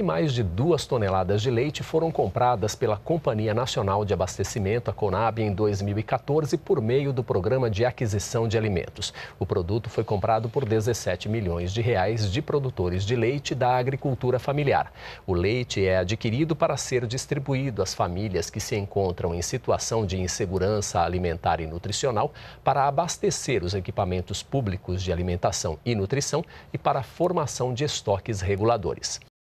e mais de duas toneladas de leite foram compradas pela Companhia Nacional de Abastecimento, a Conab, em 2014 por meio do Programa de Aquisição de Alimentos. O produto foi comprado por 17 milhões de reais de produtores de leite da agricultura familiar. O leite é adquirido para ser distribuído às famílias que se encontram em situação de insegurança alimentar e nutricional para abastecer os equipamentos públicos de alimentação e nutrição e para a formação de estoques reguladores.